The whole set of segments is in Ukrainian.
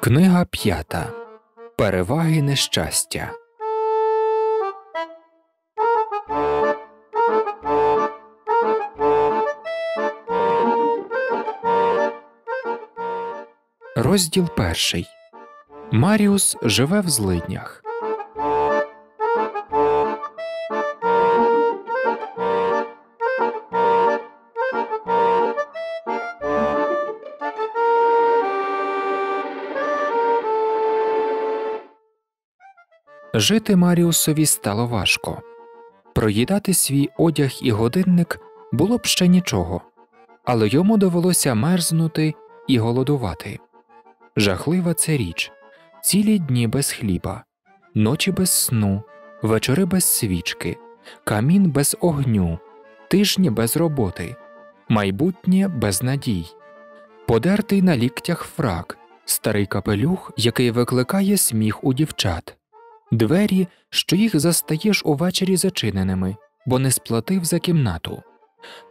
Книга п'ята. Переваги нещастя. Розділ перший. Маріус живе в злиднях. Жити Маріусові стало важко. Проїдати свій одяг і годинник було б ще нічого, але йому довелося мерзнути і голодувати. Жахлива це річ цілі дні без хліба, ночі без сну, вечори без свічки, камін без огню, тижні без роботи, майбутнє без надій, подертий на ліктях фрак, старий капелюх, який викликає сміх у дівчат, двері, що їх застаєш увечері зачиненими, бо не сплатив за кімнату,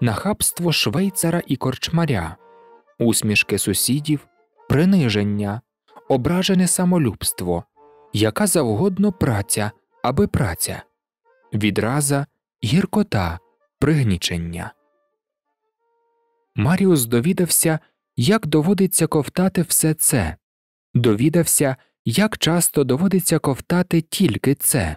нахабство швейцара і корчмаря, усмішки сусідів, приниження ображене самолюбство, яка завгодно праця аби праця, відраза, гіркота, пригнічення. Маріус довідався, як доводиться ковтати все це, довідався, як часто доводиться ковтати тільки це.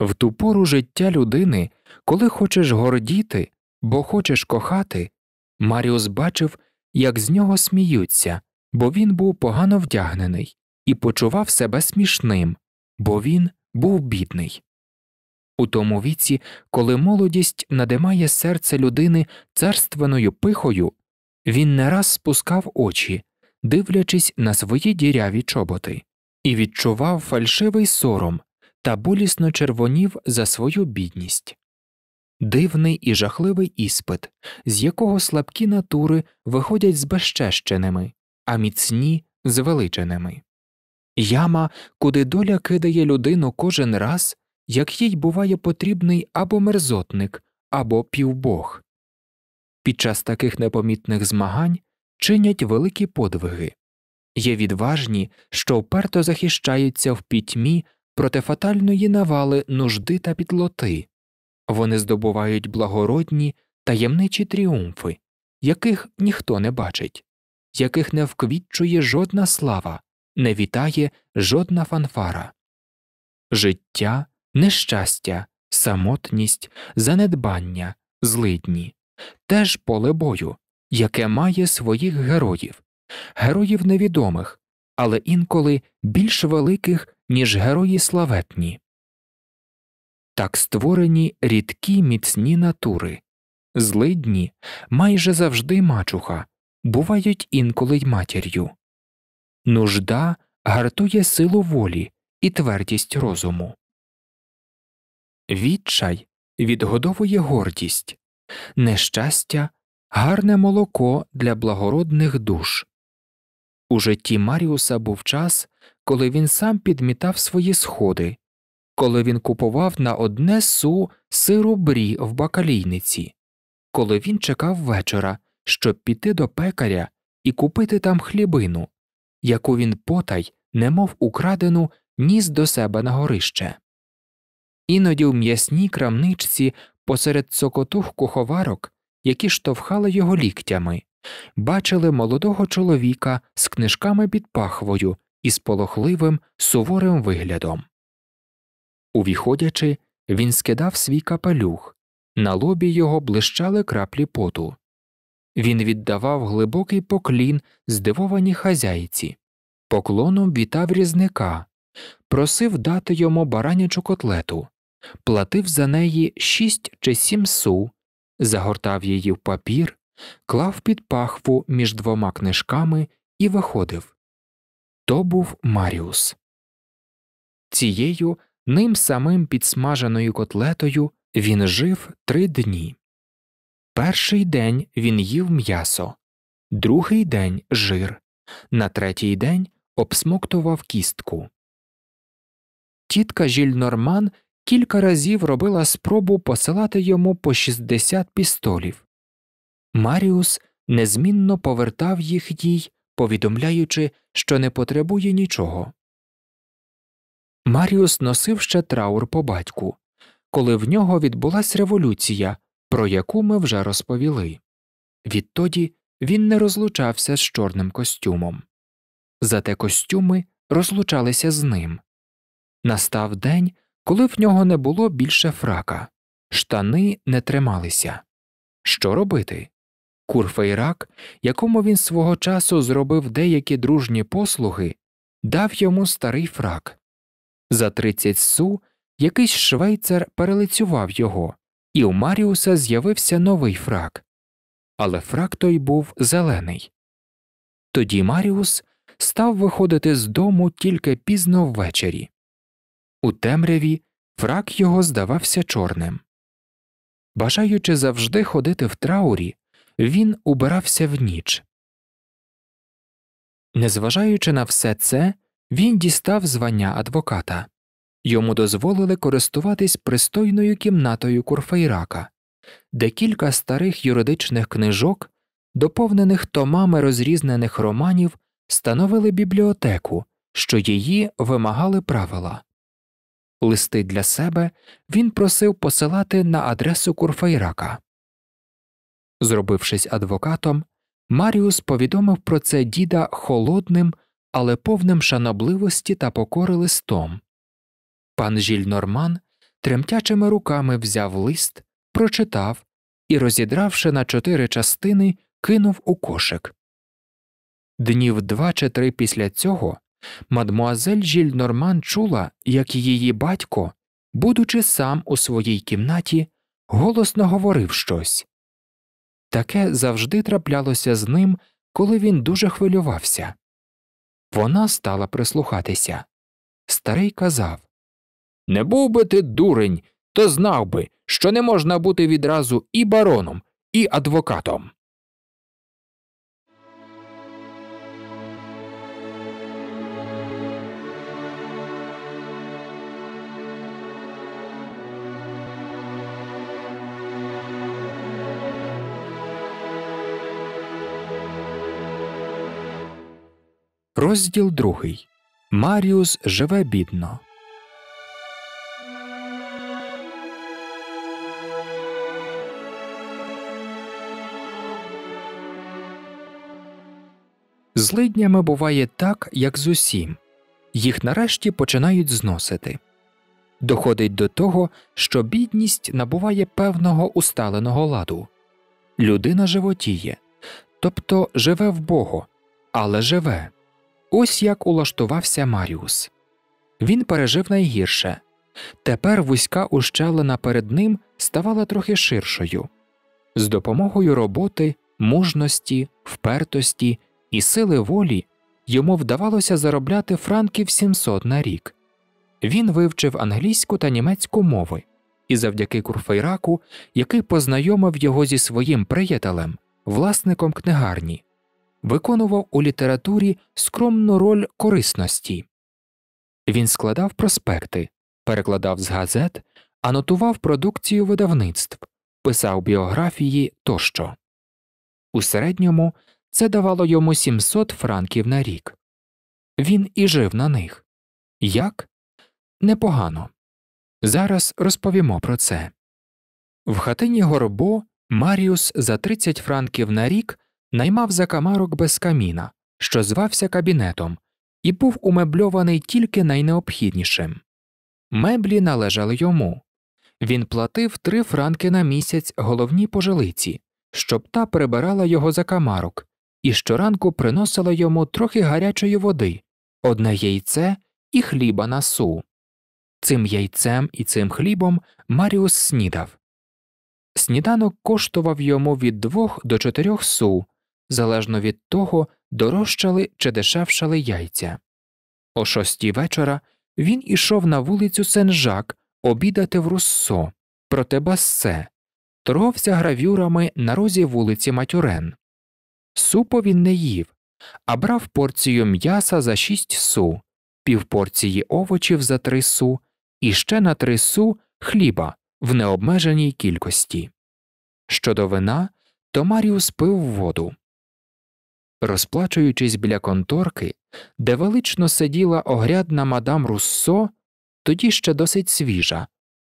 В ту пору життя людини, коли хочеш гордіти, бо хочеш кохати, Маріус бачив, як з нього сміються, бо він був погано вдягнений і почував себе смішним, бо він був бідний. У тому віці, коли молодість надимає серце людини царственною пихою, він не раз спускав очі, дивлячись на свої діряві чоботи, і відчував фальшивий сором та болісно червонів за свою бідність. Дивний і жахливий іспит, з якого слабкі натури виходять збезчещеними, а міцні звеличеними. Яма, куди доля кидає людину кожен раз, як їй буває потрібний або мерзотник, або півбог. Під час таких непомітних змагань чинять великі подвиги є відважні, що вперто захищаються в пітьмі проти фатальної навали нужди та підлоти, вони здобувають благородні таємничі тріумфи, яких ніхто не бачить яких не вквітчує жодна слава, не вітає жодна фанфара. Життя, нещастя, самотність, занедбання, злидні теж поле бою, яке має своїх героїв, героїв невідомих, але інколи більш великих, ніж герої славетні. Так створені рідкі міцні натури, злидні майже завжди мачуха бувають інколи й матір'ю. Нужда гартує силу волі і твердість розуму. Відчай відгодовує гордість, нещастя гарне молоко для благородних душ. У житті Маріуса був час, коли він сам підмітав свої сходи, коли він купував на одне су сиру брі в бакалійниці, коли він чекав вечора, щоб піти до пекаря і купити там хлібину, яку він потай, немов украдену, ніс до себе на горище. Іноді в м'ясній крамничці посеред цокотух куховарок, які штовхали його ліктями, бачили молодого чоловіка з книжками під пахвою і з полохливим суворим виглядом. Увіходячи, він скидав свій капелюх, на лобі його блищали краплі поту. Він віддавав глибокий поклін здивованій хазяйці, поклоном вітав різника, просив дати йому баранячу котлету, платив за неї шість чи сім су, загортав її в папір, клав під пахву між двома книжками і виходив. То був Маріус. Цією ним самим підсмаженою котлетою він жив три дні. Перший день він їв м'ясо, другий день жир, на третій день обсмоктував кістку. Тітка Жільнорман кілька разів робила спробу посилати йому по 60 пістолів. Маріус незмінно повертав їх їй, повідомляючи, що не потребує нічого. Маріус носив ще траур по батьку, коли в нього відбулася революція про яку ми вже розповіли. Відтоді він не розлучався з чорним костюмом, зате костюми розлучалися з ним. Настав день, коли в нього не було більше фрака, штани не трималися. Що робити? Курфейрак, якому він свого часу зробив деякі дружні послуги, дав йому старий фрак. За 30 су якийсь швейцар перелицював його, і у Маріуса з'явився новий фрак, але фрак той був зелений. Тоді Маріус став виходити з дому тільки пізно ввечері. У темряві фрак його здавався чорним. Бажаючи завжди ходити в траурі, він убирався в ніч. Незважаючи на все це, він дістав звання адвоката. Йому дозволили користуватись пристойною кімнатою курфейрака, де кілька старих юридичних книжок, доповнених томами розрізнених романів, становили бібліотеку, що її вимагали правила. Листи для себе він просив посилати на адресу курфейрака. Зробившись адвокатом, Маріус повідомив про це діда холодним, але повним шанобливості та покори листом. Пан Жільнорман тремтячими руками взяв лист, прочитав і, розідравши на чотири частини, кинув у кошик. Днів два чи три після цього мадмуазель Жільнорман чула, як її батько, будучи сам у своїй кімнаті, голосно говорив щось. Таке завжди траплялося з ним, коли він дуже хвилювався. Вона стала прислухатися. Старий казав не був би ти дурень, то знав би, що не можна бути відразу і бароном, і адвокатом. Розділ другий Маріус живе бідно. злиднями буває так, як з усім, їх нарешті починають зносити. Доходить до того, що бідність набуває певного усталеного ладу людина животіє, тобто живе в Бога, але живе. Ось як улаштувався Маріус. Він пережив найгірше. Тепер вузька ущелина перед ним ставала трохи ширшою. З допомогою роботи, мужності, впертості і сили волі йому вдавалося заробляти франків 700 на рік. Він вивчив англійську та німецьку мови, і завдяки курфейраку, який познайомив його зі своїм приятелем, власником книгарні, виконував у літературі скромну роль корисності. Він складав проспекти, перекладав з газет, анотував продукцію видавництв, писав біографії тощо. У середньому це давало йому 700 франків на рік. Він і жив на них. Як? Непогано. Зараз розповімо про це. В хатині Горобо Маріус за 30 франків на рік наймав за камарок без каміна, що звався кабінетом, і був умебльований тільки найнеобхіднішим. Меблі належали йому. Він платив 3 франки на місяць головній пожилиці, щоб та прибирала його за камарок і щоранку приносила йому трохи гарячої води, одне яйце і хліба на су. Цим яйцем і цим хлібом Маріус снідав. Сніданок коштував йому від двох до чотирьох су, залежно від того, дорожчали чи дешевшали яйця. О шостій вечора він ішов на вулицю Сен-Жак обідати в Руссо, проте бассе, торговся гравюрами на розі вулиці Матюрен. Супу він не їв, а брав порцію м'яса за шість су, півпорції овочів за три су і ще на три су хліба в необмеженій кількості. Щодо вина, то Маріус пив воду. Розплачуючись біля конторки, де велично сиділа огрядна мадам Руссо, тоді ще досить свіжа,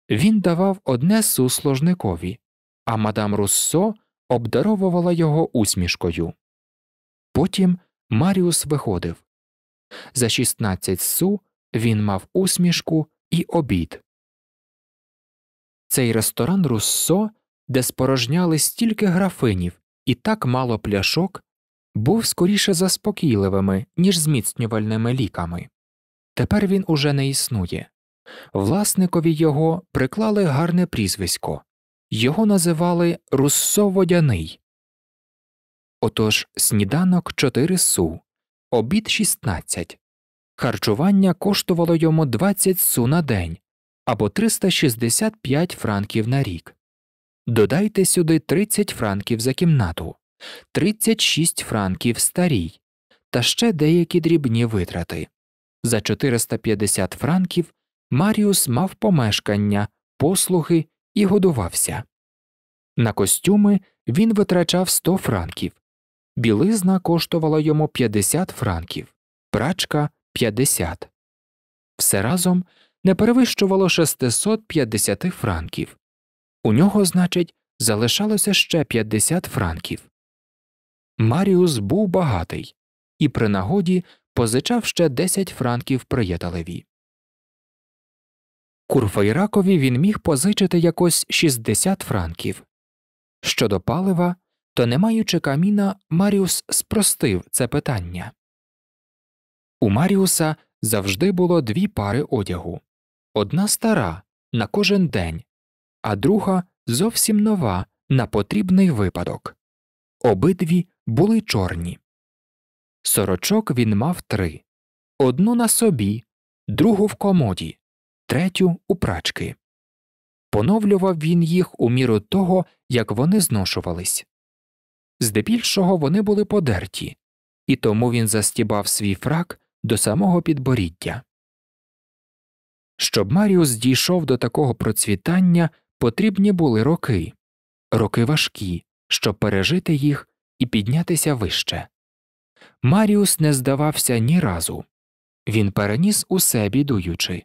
він давав одне су сложникові, а мадам Руссо обдаровувала його усмішкою. Потім Маріус виходив. За 16 су він мав усмішку і обід. Цей ресторан Руссо, де спорожняли стільки графинів і так мало пляшок, був скоріше заспокійливими, ніж зміцнювальними ліками. Тепер він уже не існує. Власникові його приклали гарне прізвисько його називали руссоводяний. Отож сніданок 4 су, обід 16. Харчування коштувало йому 20 су на день або 365 франків на рік. Додайте сюди 30 франків за кімнату, 36 франків старій та ще деякі дрібні витрати. За 450 франків Маріус мав помешкання, послуги і годувався. На костюми він витрачав 100 франків, білизна коштувала йому 50 франків, прачка 50. Все разом не перевищувало 650 франків. У нього, значить, залишалося ще 50 франків. Маріус був багатий і при нагоді позичав ще 10 франків приятелеві. Курфейракові він міг позичити якось 60 франків. Щодо палива, то не маючи каміна, Маріус спростив це питання. У Маріуса завжди було дві пари одягу одна стара на кожен день, а друга зовсім нова на потрібний випадок. Обидві були чорні. Сорочок він мав три одну на собі, другу в комоді, третю у прачки. Поновлював він їх у міру того, як вони зношувались. Здебільшого вони були подерті, і тому він застібав свій фрак до самого підборіддя. Щоб Маріус дійшов до такого процвітання, потрібні були роки роки важкі, щоб пережити їх і піднятися вище. Маріус не здавався ні разу він переніс усе бідуючи,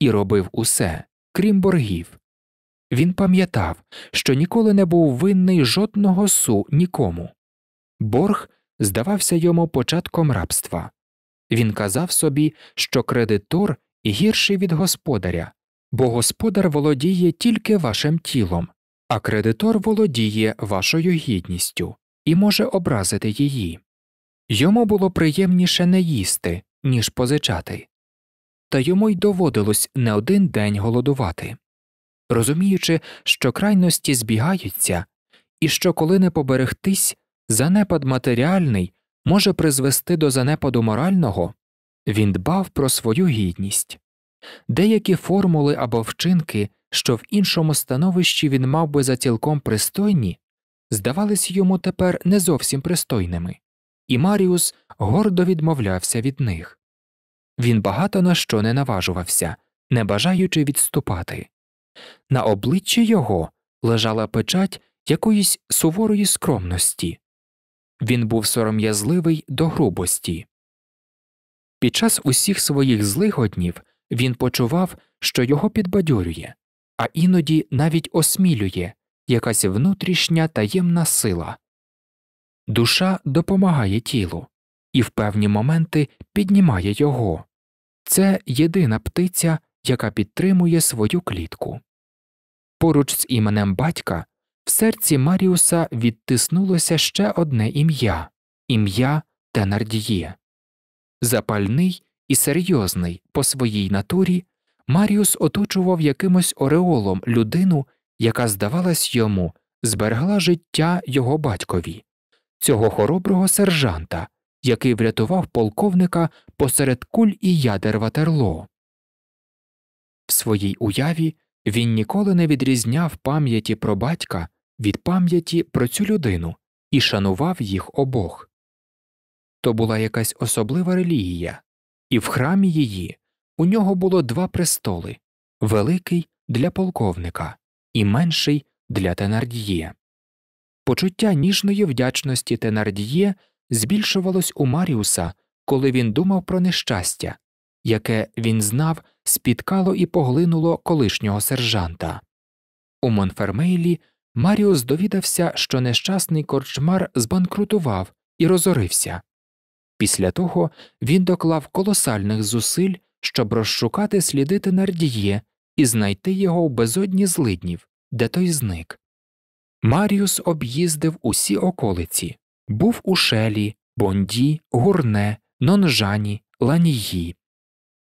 і робив усе, крім боргів. Він пам'ятав, що ніколи не був винний жодного су нікому. Борг здавався йому початком рабства. Він казав собі, що кредитор гірший від господаря, бо господар володіє тільки вашим тілом, а кредитор володіє вашою гідністю і може образити її. Йому було приємніше не їсти, ніж позичати та йому й доводилось не один день голодувати. Розуміючи, що крайності збігаються, і що, коли не поберегтись, занепад матеріальний може призвести до занепаду морального, він дбав про свою гідність. Деякі формули або вчинки, що в іншому становищі він мав би за цілком пристойні, здавались йому тепер не зовсім пристойними, і Маріус гордо відмовлявся від них. Він багато на що не наважувався, не бажаючи відступати. На обличчі його лежала печать якоїсь суворої скромності. Він був сором'язливий до грубості. Під час усіх своїх злигоднів він почував, що його підбадьорює, а іноді навіть осмілює якась внутрішня таємна сила. Душа допомагає тілу і в певні моменти піднімає його. Це єдина птиця, яка підтримує свою клітку. Поруч з іменем батька в серці Маріуса відтиснулося ще одне ім'я ім'я Тенардіє. Запальний і серйозний по своїй натурі, Маріус оточував якимось ореолом людину, яка, здавалась йому, зберегла життя його батькові, цього хороброго сержанта, який врятував полковника посеред куль і ядер ватерло. В своїй уяві він ніколи не відрізняв пам'яті про батька від пам'яті про цю людину і шанував їх обох. То була якась особлива релігія, і в храмі її у нього було два престоли великий для полковника і менший для Тенардіє. Почуття ніжної вдячності Тенардіє збільшувалось у Маріуса, коли він думав про нещастя, яке він знав, спіткало і поглинуло колишнього сержанта. У Монфермейлі Маріус довідався, що нещасний корчмар збанкрутував і розорився. Після того він доклав колосальних зусиль, щоб розшукати сліди Тенардіє і знайти його в безодні злиднів, де той зник. Маріус об'їздив усі околиці, був у Шелі, Бонді, Гурне, Нонжані, Ланії.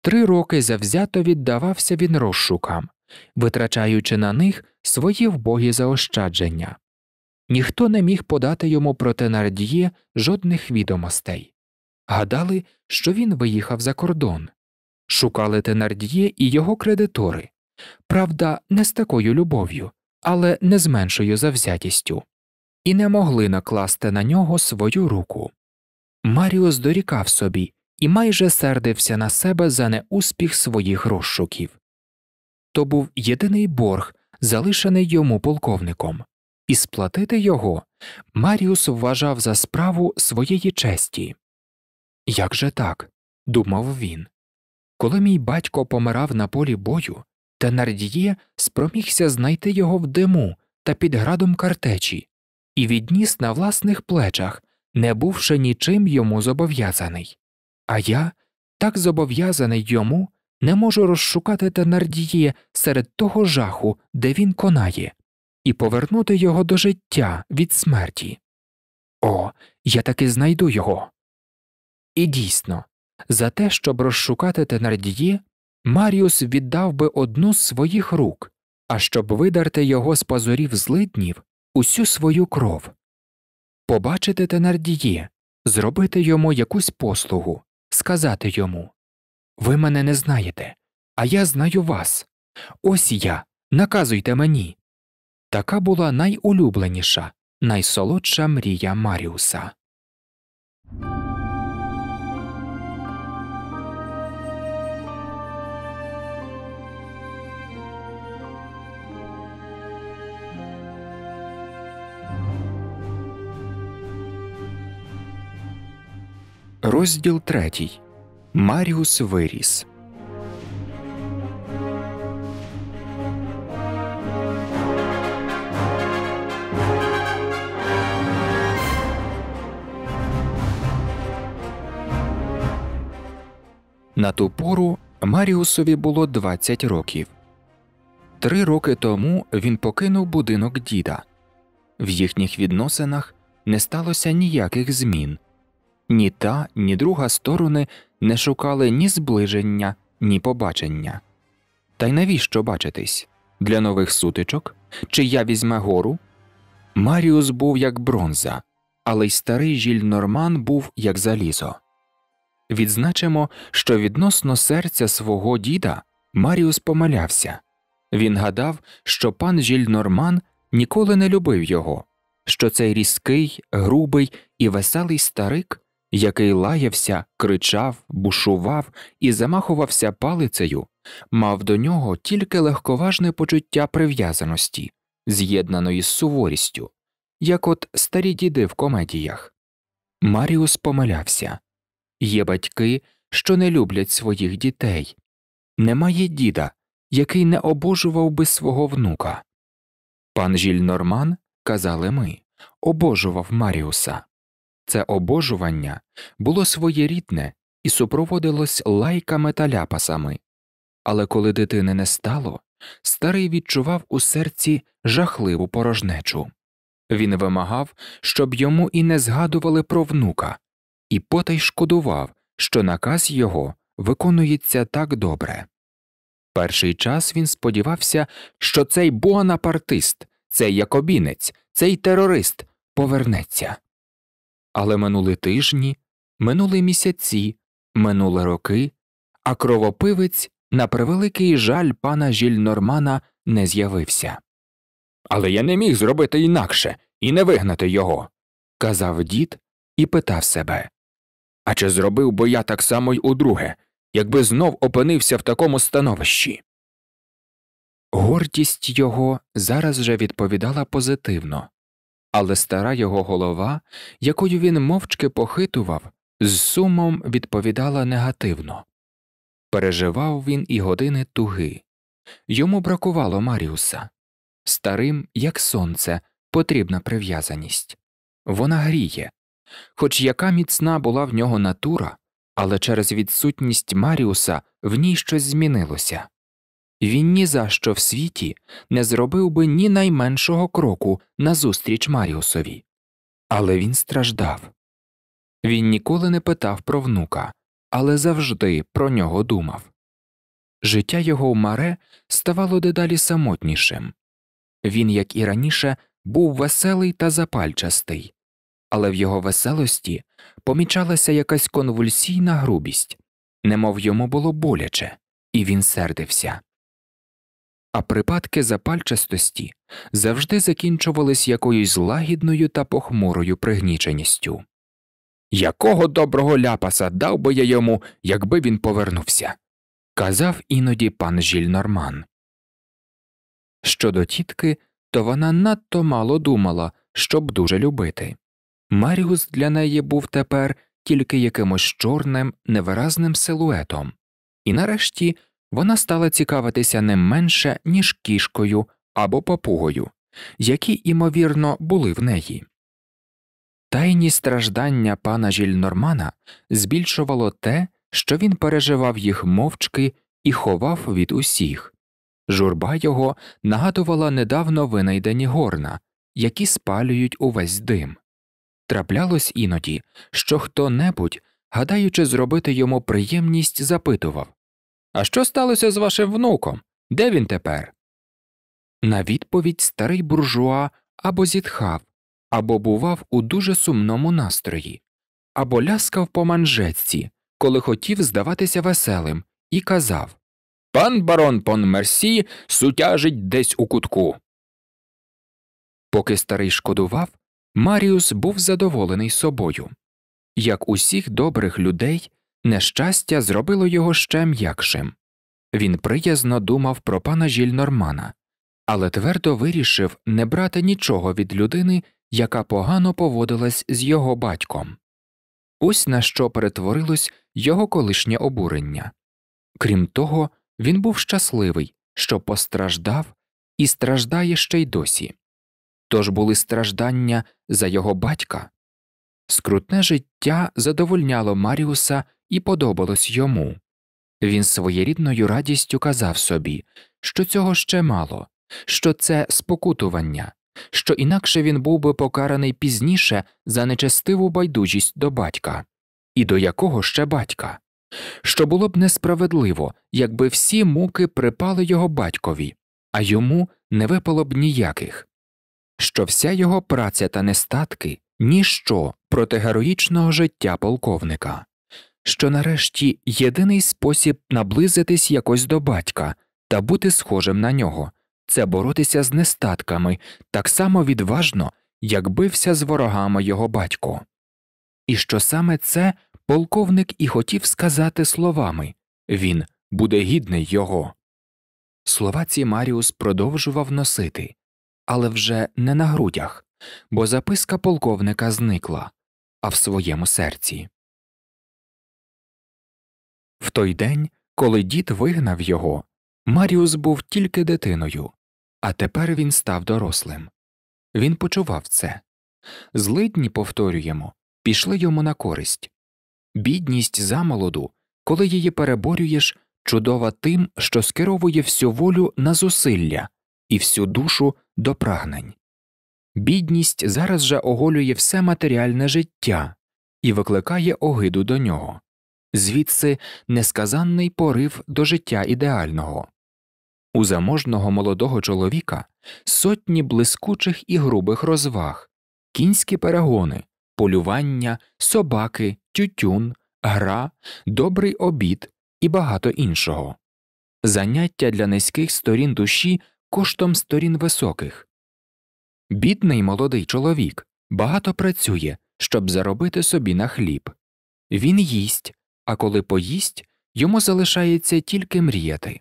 Три роки завзято віддавався він розшукам, витрачаючи на них свої вбогі заощадження. Ніхто не міг подати йому про Тенардіє жодних відомостей. Гадали, що він виїхав за кордон, шукали Тенардіє і його кредитори. Правда, не з такою любов'ю, але не з меншою завзятістю і не могли накласти на нього свою руку. Маріус дорікав собі і майже сердився на себе за неуспіх своїх розшуків. То був єдиний борг, залишений йому полковником, і сплатити його Маріус вважав за справу своєї честі. Як же так? думав він. Коли мій батько помирав на полі бою, Тенардіє спромігся знайти його в диму та під градом картечі, і відніс на власних плечах, не бувши нічим йому зобов'язаний. А я, так зобов'язаний йому, не можу розшукати Тенардіє серед того жаху, де він конає, і повернути його до життя від смерті. О, я таки знайду його. І дійсно, за те, щоб розшукати Тенардіє, Маріус віддав би одну з своїх рук, а щоб видерти його з пазурів злиднів, усю свою кров, побачити Тенардіє, зробити йому якусь послугу, сказати йому Ви мене не знаєте, а я знаю вас. Ось я, наказуйте мені. Така була найулюбленіша, найсолодша мрія Маріуса. Розділ третій. Маріус виріс. На ту пору Маріусові було 20 років. Три роки тому він покинув будинок діда. В їхніх відносинах не сталося ніяких змін ні та, ні друга сторони не шукали ні зближення, ні побачення. Та й навіщо бачитись? Для нових сутичок? Чи я візьме гору? Маріус був як бронза, але й старий жіль Норман був як залізо. Відзначимо, що відносно серця свого діда Маріус помилявся він гадав, що пан жіль Норман ніколи не любив його, що цей різкий, грубий і веселий старик який лаявся, кричав, бушував і замахувався палицею, мав до нього тільки легковажне почуття прив'язаності, з'єднаної з суворістю, як от старі діди в комедіях. Маріус помилявся є батьки, що не люблять своїх дітей, немає діда, який не обожував би свого внука. Пан Жіль Норман, казали ми, обожував Маріуса. Це обожування було своєрідне і супроводилось лайками та ляпасами. Але коли дитини не стало, старий відчував у серці жахливу порожнечу. Він вимагав, щоб йому і не згадували про внука, і потай шкодував, що наказ його виконується так добре. Перший час він сподівався, що цей буанапартист, цей якобінець, цей терорист повернеться. Але минули тижні, минули місяці, минули роки, а кровопивець, на превеликий жаль пана Жільнормана не з'явився. Але я не міг зробити інакше і не вигнати його, казав дід і питав себе. А чи зробив би я так само й удруге, якби знов опинився в такому становищі? Гордість його зараз же відповідала позитивно, але стара його голова, якою він мовчки похитував, з сумом відповідала негативно. Переживав він і години туги. Йому бракувало Маріуса. Старим, як сонце, потрібна прив'язаність. Вона гріє. Хоч яка міцна була в нього натура, але через відсутність Маріуса в ній щось змінилося. Він ні за що в світі не зробив би ні найменшого кроку назустріч Маріусові. Але він страждав. Він ніколи не питав про внука, але завжди про нього думав. Життя його в маре ставало дедалі самотнішим. Він, як і раніше, був веселий та запальчастий, але в його веселості помічалася якась конвульсійна грубість, немов йому було боляче, і він сердився а припадки запальчастості завжди закінчувались якоюсь лагідною та похмурою пригніченістю. Якого доброго ляпаса дав би я йому, якби він повернувся, казав іноді пан Жільнорман. Щодо тітки, то вона надто мало думала, щоб дуже любити. Маріус для неї був тепер тільки якимось чорним, невиразним силуетом, і нарешті вона стала цікавитися не менше, ніж кішкою або папугою, які, імовірно, були в неї. Тайні страждання пана Жільнормана збільшувало те, що він переживав їх мовчки і ховав від усіх. Журба його нагадувала недавно винайдені горна, які спалюють увесь дим. Траплялось іноді, що хто небудь, гадаючи зробити йому приємність, запитував а що сталося з вашим внуком? Де він тепер? На відповідь старий буржуа або зітхав, або бував у дуже сумному настрої, або ляскав по манжетці, коли хотів здаватися веселим, і казав Пан барон пон Мерсі сутяжить десь у кутку. Поки старий шкодував, Маріус був задоволений собою. Як усіх добрих людей, Нещастя зробило його ще м'якшим. Він приязно думав про пана Жільнормана, але твердо вирішив не брати нічого від людини, яка погано поводилась з його батьком. Ось на що перетворилось його колишнє обурення. Крім того, він був щасливий, що постраждав і страждає ще й досі. Тож були страждання за його батька. Скрутне життя задовольняло Маріуса і подобалось йому. Він своєрідною радістю казав собі, що цього ще мало, що це спокутування, що інакше він був би покараний пізніше за нечестиву байдужість до батька, і до якого ще батька, що було б несправедливо, якби всі муки припали його батькові, а йому не випало б ніяких, що вся його праця та нестатки ніщо проти героїчного життя полковника що нарешті єдиний спосіб наблизитись якось до батька та бути схожим на нього це боротися з нестатками так само відважно, як бився з ворогами його батько. І що саме це полковник і хотів сказати словами він буде гідний його. Слова ці Маріус продовжував носити, але вже не на грудях, бо записка полковника зникла, а в своєму серці. В той день, коли дід вигнав його, Маріус був тільки дитиною, а тепер він став дорослим. Він почував це. Злидні, повторюємо, пішли йому на користь. Бідність замолоду, коли її переборюєш, чудова тим, що скеровує всю волю на зусилля і всю душу до прагнень. Бідність зараз же оголює все матеріальне життя і викликає огиду до нього звідси несказанний порив до життя ідеального. У заможного молодого чоловіка сотні блискучих і грубих розваг, кінські перегони, полювання, собаки, тютюн, гра, добрий обід і багато іншого, заняття для низьких сторін душі коштом сторін високих. Бідний молодий чоловік багато працює, щоб заробити собі на хліб. Він їсть, а коли поїсть, йому залишається тільки мріяти.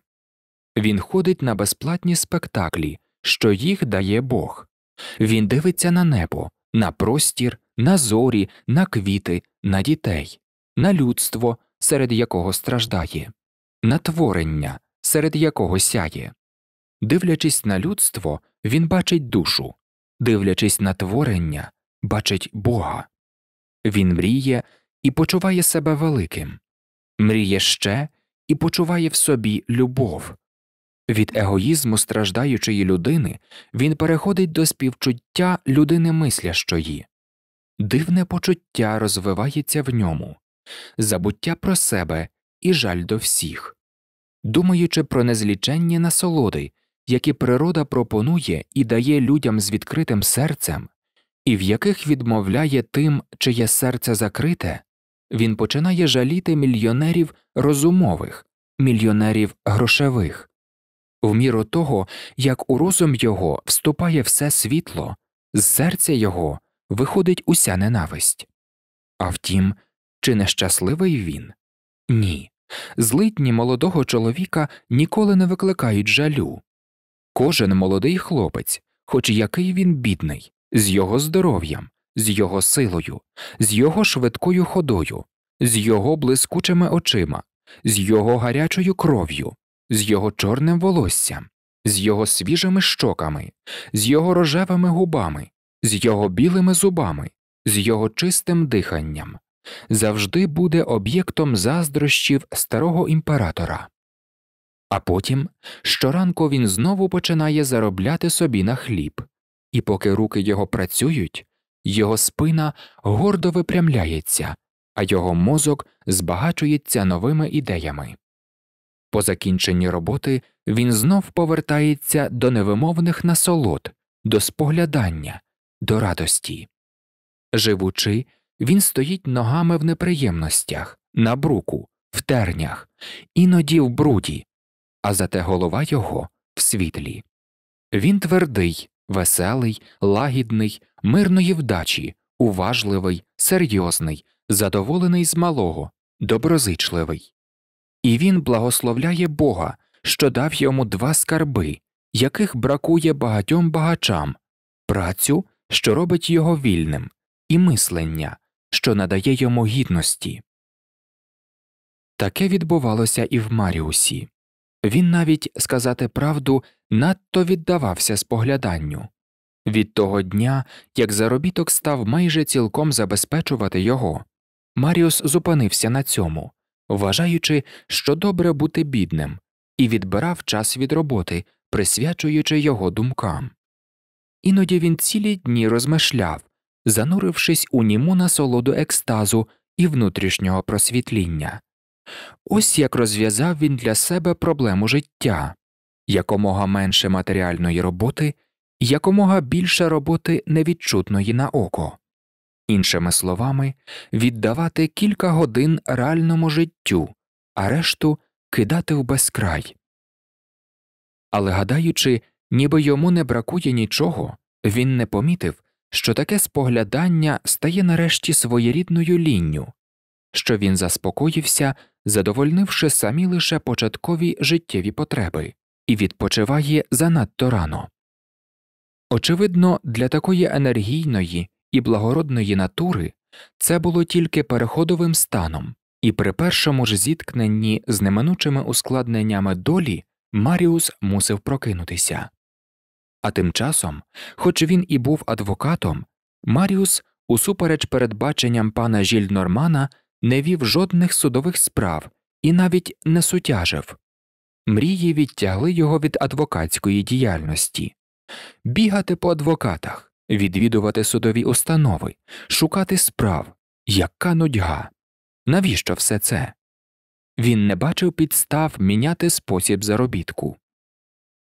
Він ходить на безплатні спектаклі, що їх дає Бог. Він дивиться на небо, на простір, на зорі, на квіти, на дітей, на людство, серед якого страждає, на творення, серед якого сяє. Дивлячись на людство, він бачить душу, дивлячись на творення, бачить Бога. Він мріє і почуває себе великим, мріє ще і почуває в собі любов. Від егоїзму страждаючої людини він переходить до співчуття людини мислящої, дивне почуття розвивається в ньому, забуття про себе і жаль до всіх, думаючи про незліченні насолоди, які природа пропонує і дає людям з відкритим серцем, і в яких відмовляє тим, чиє серце закрите, він починає жаліти мільйонерів розумових, мільйонерів грошових, в міру того, як у розум його вступає все світло, з серця його виходить уся ненависть. А втім, чи нещасливий він? Ні. Злитні молодого чоловіка ніколи не викликають жалю. Кожен молодий хлопець, хоч який він бідний, з його здоров'ям, з його силою, з його швидкою ходою, з його блискучими очима, з його гарячою кров'ю, з його чорним волоссям, з його свіжими щоками, з його рожевими губами, з його білими зубами, з його чистим диханням, завжди буде об'єктом заздрощів старого імператора. А потім щоранку він знову починає заробляти собі на хліб, і поки руки його працюють, його спина гордо випрямляється, а його мозок збагачується новими ідеями. По закінченні роботи він знов повертається до невимовних насолод, до споглядання, до радості. Живучи, він стоїть ногами в неприємностях, на бруку, в тернях, іноді в бруді, а зате голова його в світлі. Він твердий, веселий, лагідний, мирної вдачі, уважливий, серйозний, задоволений з малого, доброзичливий. І він благословляє Бога, що дав йому два скарби, яких бракує багатьом багачам працю, що робить його вільним, і мислення, що надає йому гідності. Таке відбувалося і в Маріусі. Він навіть сказати правду надто віддавався спогляданню. Від того дня, як заробіток став майже цілком забезпечувати його, Маріус зупинився на цьому, вважаючи, що добре бути бідним, і відбирав час від роботи, присвячуючи його думкам. Іноді він цілі дні розмишляв, занурившись у німу насолоду екстазу і внутрішнього просвітління. Ось як розв'язав він для себе проблему життя якомога менше матеріальної роботи якомога більше роботи невідчутної на око, іншими словами, віддавати кілька годин реальному життю, а решту кидати в безкрай. Але гадаючи, ніби йому не бракує нічого, він не помітив, що таке споглядання стає нарешті своєрідною лінню, що він заспокоївся, задовольнивши самі лише початкові життєві потреби, і відпочиває занадто рано. Очевидно, для такої енергійної і благородної натури це було тільки переходовим станом, і при першому ж зіткненні з неминучими ускладненнями долі Маріус мусив прокинутися. А тим часом, хоч він і був адвокатом, Маріус, усупереч передбаченням пана Жільнормана, не вів жодних судових справ і навіть не сутяжив. Мрії відтягли його від адвокатської діяльності бігати по адвокатах, відвідувати судові установи, шукати справ, яка нудьга. Навіщо все це? Він не бачив підстав міняти спосіб заробітку.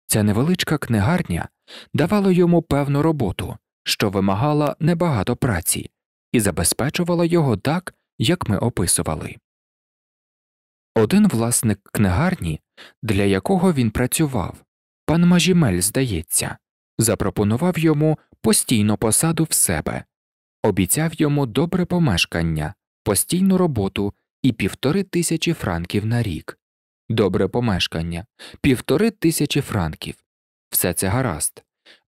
Ця невеличка книгарня давала йому певну роботу, що вимагала небагато праці, і забезпечувала його так, як ми описували. Один власник книгарні, для якого він працював, пан Мажімель, здається, запропонував йому постійну посаду в себе, обіцяв йому добре помешкання, постійну роботу і півтори тисячі франків на рік, добре помешкання, півтори тисячі франків, все це гаразд,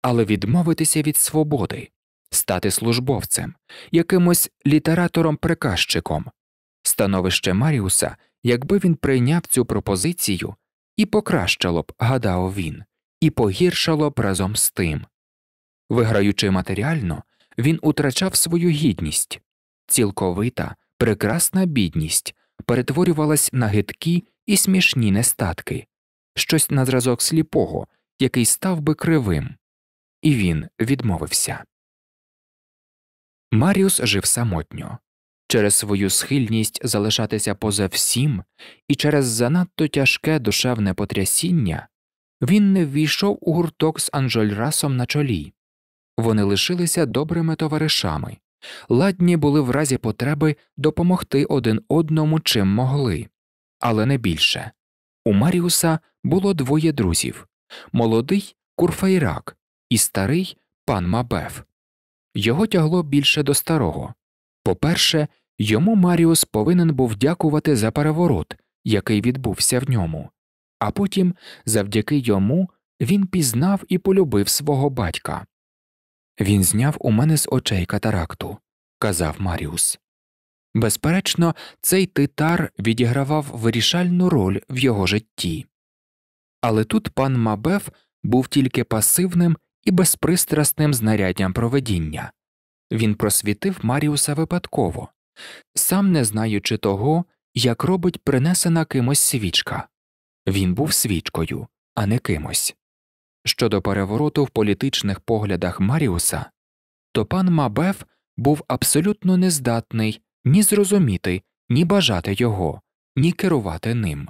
але відмовитися від свободи, стати службовцем, якимось літератором приказчиком. Становище Маріуса, якби він прийняв цю пропозицію, і покращало б, гадав він і погіршало б разом з тим. Виграючи матеріально, він утрачав свою гідність, цілковита, прекрасна бідність перетворювалась на гидкі і смішні нестатки, щось на зразок сліпого, який став би кривим, і він відмовився. Маріус жив самотньо. Через свою схильність залишатися поза всім і через занадто тяжке душевне потрясіння він не ввійшов у гурток з Анжольрасом на чолі. Вони лишилися добрими товаришами, ладні були в разі потреби допомогти один одному чим могли, але не більше. У Маріуса було двоє друзів молодий Курфейрак і старий пан Мабеф. Його тягло більше до старого. По перше, йому Маріус повинен був дякувати за переворот, який відбувся в ньому а потім, завдяки йому, він пізнав і полюбив свого батька. Він зняв у мене з очей катаракту, казав Маріус. Безперечно, цей титар відігравав вирішальну роль в його житті. Але тут пан Мабеф був тільки пасивним і безпристрасним знаряддям проведіння він просвітив Маріуса випадково, сам не знаючи того, як робить принесена кимось свічка він був свічкою, а не кимось. Щодо перевороту в політичних поглядах Маріуса, то пан Мабеф був абсолютно нездатний ні зрозуміти, ні бажати його, ні керувати ним.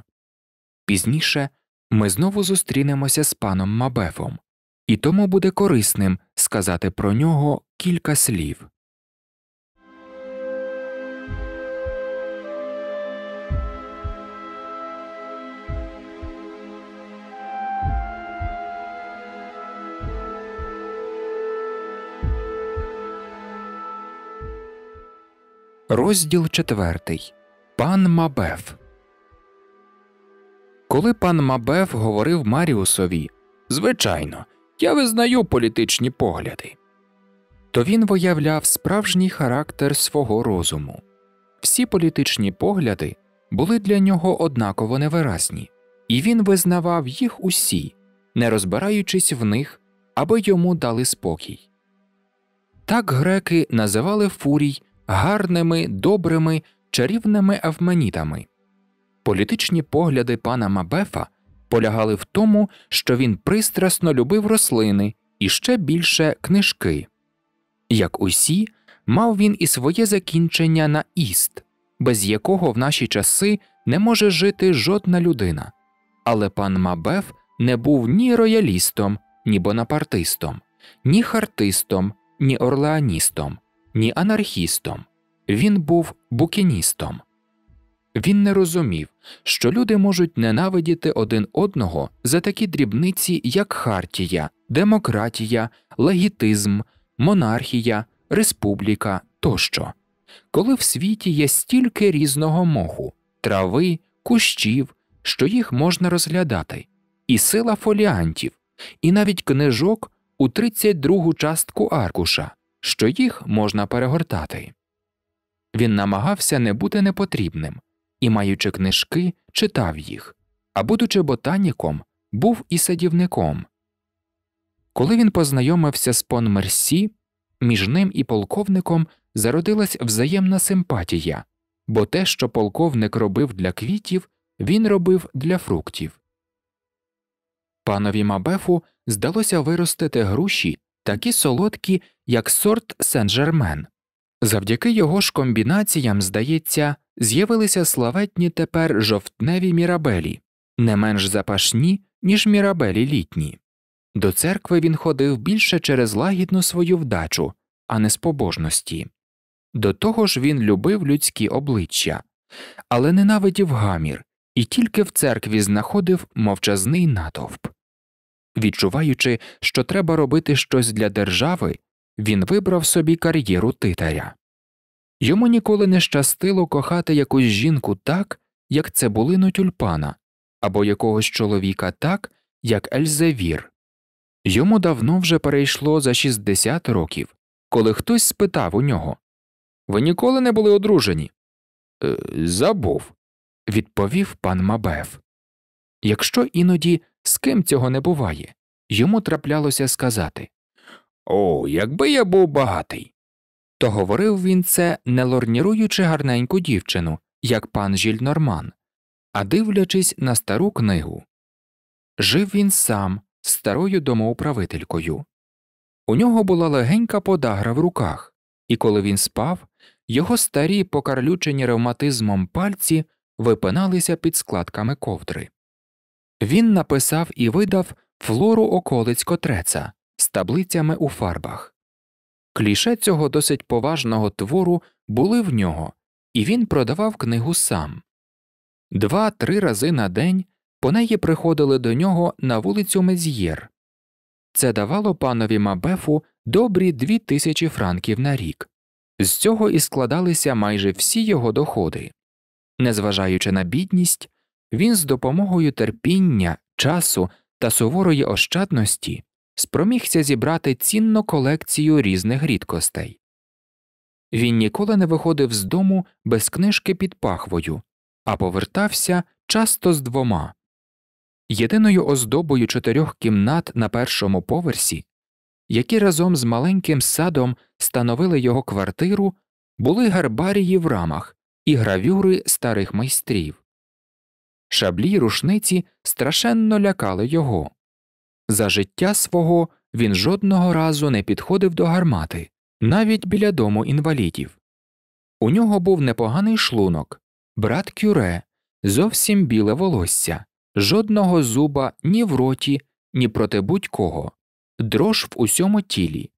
Пізніше ми знову зустрінемося з паном Мабефом, і тому буде корисним сказати про нього кілька слів. Розділ четвертий. Пан Мабеф. Коли пан Мабеф говорив Маріусові Звичайно, я визнаю політичні погляди, то він виявляв справжній характер свого розуму. Всі політичні погляди були для нього однаково невиразні, і він визнавав їх усі, не розбираючись в них, аби йому дали спокій. Так греки називали фурій гарними, добрими, чарівними авманітами. Політичні погляди пана Мабефа полягали в тому, що він пристрасно любив рослини і ще більше книжки. Як усі, мав він і своє закінчення на іст, без якого в наші часи не може жити жодна людина. Але пан Мабеф не був ні роялістом, ні бонапартистом, ні хартистом, ні орлеаністом, ні анархістом, він був букіністом. Він не розумів, що люди можуть ненавидіти один одного за такі дрібниці, як хартія, демократія, легітизм, монархія, республіка тощо, коли в світі є стільки різного моху, трави, кущів, що їх можна розглядати, і сила фоліантів, і навіть книжок у 32 частку аркуша що їх можна перегортати. Він намагався не бути непотрібним і, маючи книжки, читав їх, а будучи ботаніком, був і садівником. Коли він познайомився з пон Мерсі, між ним і полковником зародилась взаємна симпатія, бо те, що полковник робив для квітів, він робив для фруктів. Панові Мабефу здалося виростити груші такі солодкі, як сорт Сен-Жермен. Завдяки його ж комбінаціям, здається, з'явилися славетні тепер жовтневі мірабелі, не менш запашні, ніж мірабелі літні. До церкви він ходив більше через лагідну свою вдачу, а не з побожності. До того ж він любив людські обличчя, але ненавидів гамір і тільки в церкві знаходив мовчазний натовп. Відчуваючи, що треба робити щось для держави, він вибрав собі кар'єру титаря. Йому ніколи не щастило кохати якусь жінку так, як це булино тюльпана, або якогось чоловіка так, як Ельзевір. Йому давно вже перейшло за 60 років, коли хтось спитав у нього Ви ніколи не були одружені? «Е, забув, відповів пан Мабеф. Якщо іноді з ким цього не буває, йому траплялося сказати О, якби я був багатий. То говорив він це, не лорніруючи гарненьку дівчину, як пан Жільнорман, а дивлячись на стару книгу. Жив він сам, старою домоуправителькою. У нього була легенька подагра в руках, і коли він спав, його старі, покарлючені ревматизмом пальці випиналися під складками ковдри. Він написав і видав флору околиць Котреца з таблицями у фарбах. Кліше цього досить поважного твору були в нього, і він продавав книгу сам. Два-три рази на день по неї приходили до нього на вулицю Мезьєр. Це давало панові Мабефу добрі дві тисячі франків на рік. З цього і складалися майже всі його доходи. Незважаючи на бідність, він з допомогою терпіння, часу та суворої ощадності спромігся зібрати цінну колекцію різних рідкостей. Він ніколи не виходив з дому без книжки під пахвою, а повертався часто з двома. Єдиною оздобою чотирьох кімнат на першому поверсі, які разом з маленьким садом становили його квартиру, були гарбарії в рамах і гравюри старих майстрів шаблі й рушниці страшенно лякали його. За життя свого він жодного разу не підходив до гармати, навіть біля дому інвалідів. У нього був непоганий шлунок, брат кюре, зовсім біле волосся, жодного зуба ні в роті, ні проти будь кого, дрож в усьому тілі,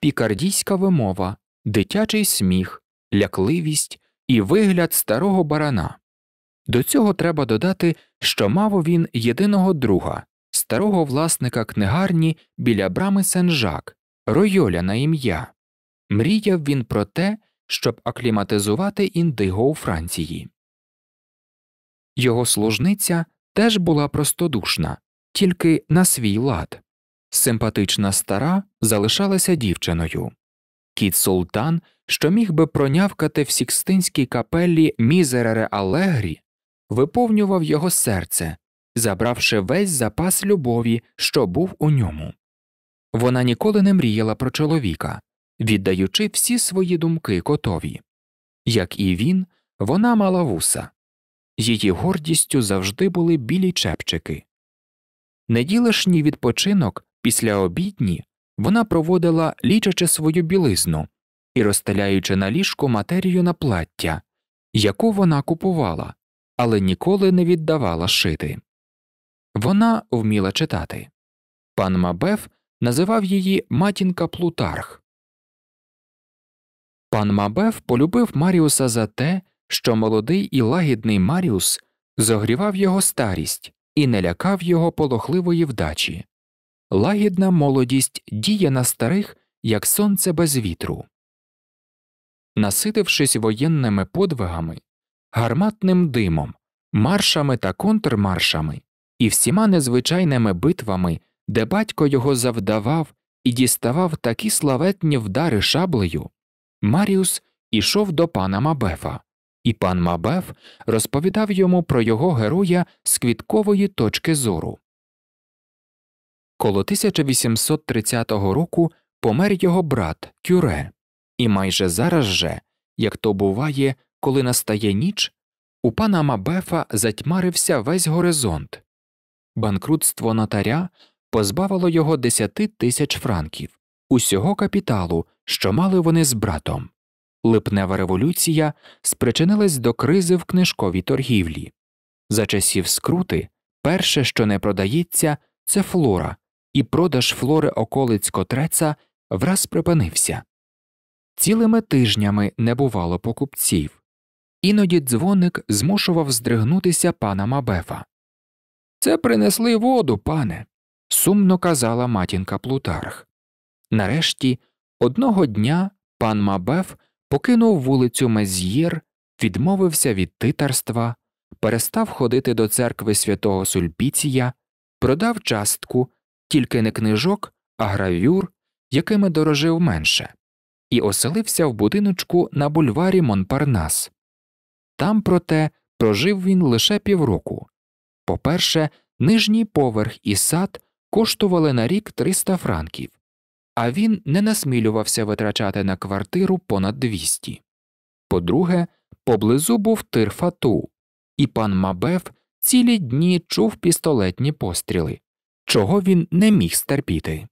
пікардійська вимова, дитячий сміх, лякливість і вигляд старого барана. До цього треба додати, що мав він єдиного друга, старого власника книгарні біля брами Сен-Жак, Ройоля на ім'я. Мріяв він про те, щоб акліматизувати індиго у Франції. Його служниця теж була простодушна, тільки на свій лад. Симпатична стара залишалася дівчиною. Кіт Султан, що міг би пронявкати в сікстинській капеллі Мізерере Алегрі, виповнював його серце, забравши весь запас любові, що був у ньому. Вона ніколи не мріяла про чоловіка, віддаючи всі свої думки котові. Як і він, вона мала вуса, її гордістю завжди були білі чепчики. Неділишній відпочинок після обідні вона проводила, лічачи свою білизну і розстеляючи на ліжку матерію на плаття, яку вона купувала, але ніколи не віддавала шити. Вона вміла читати. Пан Мабеф називав її матінка Плутарх. Пан Мабеф полюбив Маріуса за те, що молодий і лагідний Маріус зогрівав його старість і не лякав його полохливої вдачі. Лагідна молодість діє на старих, як сонце без вітру. Наситившись воєнними подвигами, гарматним димом, маршами та контрмаршами і всіма незвичайними битвами, де батько його завдавав і діставав такі славетні вдари шаблею, Маріус ішов до пана Мабефа, і пан Мабеф розповідав йому про його героя з квіткової точки зору. Коло 1830 року помер його брат Кюре, і майже зараз же, як то буває, коли настає ніч, у пана Мабефа затьмарився весь горизонт. Банкрутство нотаря позбавило його десяти тисяч франків, усього капіталу, що мали вони з братом. Липнева революція спричинилась до кризи в книжковій торгівлі. За часів скрути перше, що не продається, це флора, і продаж флори околиць котреца враз припинився. Цілими тижнями не бувало покупців. Іноді дзвоник змушував здригнутися пана Мабефа. Це принесли воду, пане, сумно казала матінка Плутарх. Нарешті одного дня пан Мабеф покинув вулицю Мез'єр, відмовився від титарства, перестав ходити до церкви святого Сульпіція, продав частку, тільки не книжок, а гравюр, якими дорожив менше, і оселився в будиночку на бульварі Монпарнас. Там, проте, прожив він лише півроку. По перше, нижній поверх і сад коштували на рік 300 франків, а він не насмілювався витрачати на квартиру понад 200. По друге, поблизу був тир фату, і пан Мабеф цілі дні чув пістолетні постріли, чого він не міг стерпіти.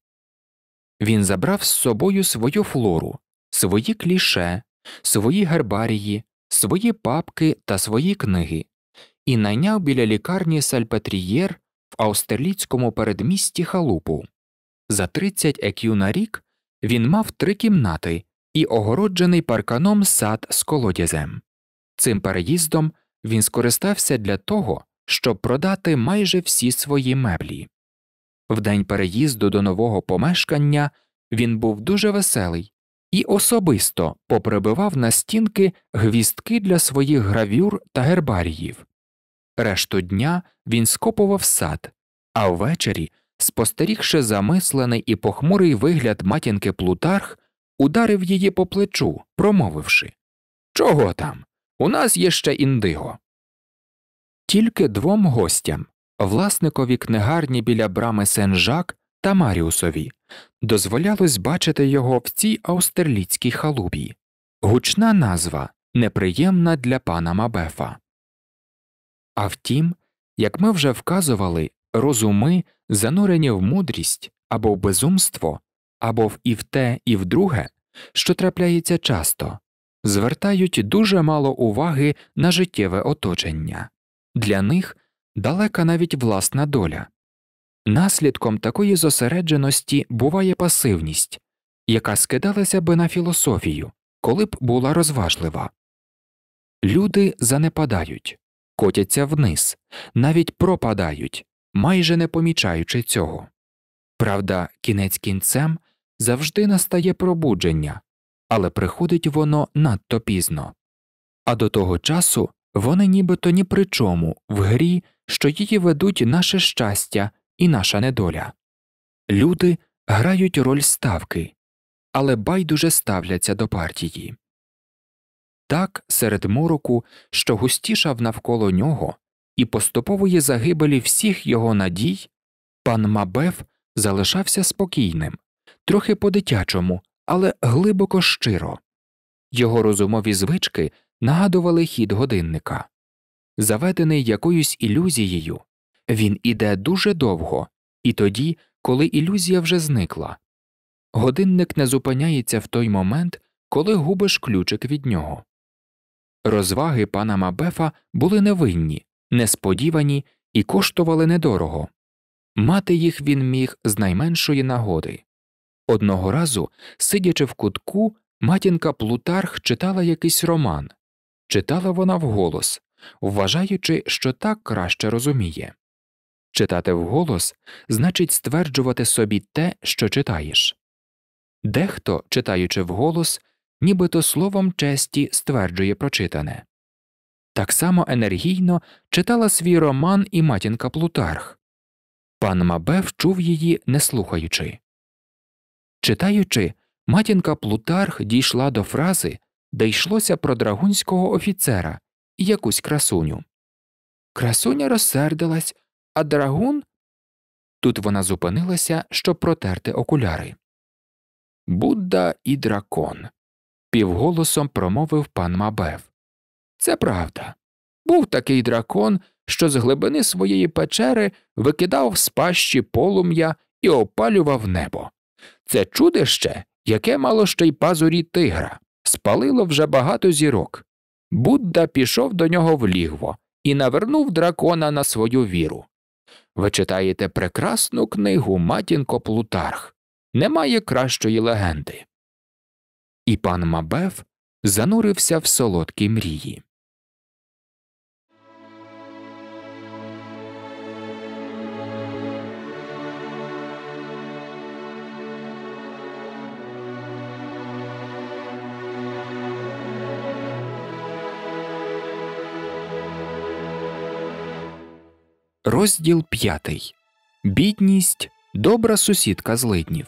Він забрав з собою свою флору, свої кліше, свої гербарії, свої папки та свої книги і найняв біля лікарні Сальпатрієр в австралійському передмісті халупу. За 30 екю на рік він мав три кімнати і огороджений парканом сад з колодязем. Цим переїздом він скористався для того, щоб продати майже всі свої меблі. В день переїзду до нового помешкання він був дуже веселий і особисто поприбивав на стінки гвістки для своїх гравюр та гербаріїв. Решту дня він скопував сад, а ввечері, спостерігши замислений і похмурий вигляд матінки плутарх, ударив її по плечу, промовивши Чого там? У нас є ще індиго. Тільки двом гостям власникові книгарні біля брами Сен-Жак та Маріусові дозволялось бачити його в цій австерліцькій халубі гучна назва неприємна для пана Мабефа. А втім, як ми вже вказували, розуми, занурені в мудрість або в безумство, або в і в те, і в друге, що трапляється часто, звертають дуже мало уваги на життєве оточення для них далека навіть власна доля. Наслідком такої зосередженості буває пасивність, яка скидалася би на філософію, коли б була розважлива. Люди занепадають, котяться вниз, навіть пропадають, майже не помічаючи цього. Правда, кінець кінцем завжди настає пробудження, але приходить воно надто пізно, а до того часу вони нібито ні при чому в грі, що її ведуть наше щастя і наша недоля. Люди грають роль ставки, але байдуже ставляться до партії. Так, серед мороку, що густішав навколо нього, і поступової загибелі всіх його надій, пан Мабеф залишався спокійним, трохи по дитячому, але глибоко щиро. Його розумові звички нагадували хід годинника. Заведений якоюсь ілюзією, він іде дуже довго, і тоді, коли ілюзія вже зникла. Годинник не зупиняється в той момент, коли губиш ключик від нього. Розваги пана Мабефа були невинні, несподівані і коштували недорого. Мати їх він міг з найменшої нагоди. Одного разу, сидячи в кутку, матінка Плутарх читала якийсь роман, читала вона вголос, вважаючи, що так краще розуміє. Читати вголос значить стверджувати собі те, що читаєш. Дехто, читаючи вголос, нібито словом честі стверджує прочитане. Так само енергійно читала свій роман і матінка Плутарх. Пан Мабев чув її, не слухаючи. Читаючи, матінка Плутарх дійшла до фрази, де йшлося про драгунського офіцера і якусь красуню. Красуня розсердилась а драгун. Тут вона зупинилася, щоб протерти окуляри. Будда і дракон. півголосом промовив пан Мабев. Це правда. Був такий дракон, що з глибини своєї печери викидав з пащі полум'я і опалював небо. Це чудище, яке мало ще й пазурі тигра, спалило вже багато зірок. Будда пішов до нього влігво і навернув дракона на свою віру. Ви читаєте прекрасну книгу матінко Плутарх. Немає кращої легенди. І пан Мабеф занурився в солодкі мрії. Розділ п'ятий, Бідність добра сусідка злиднів.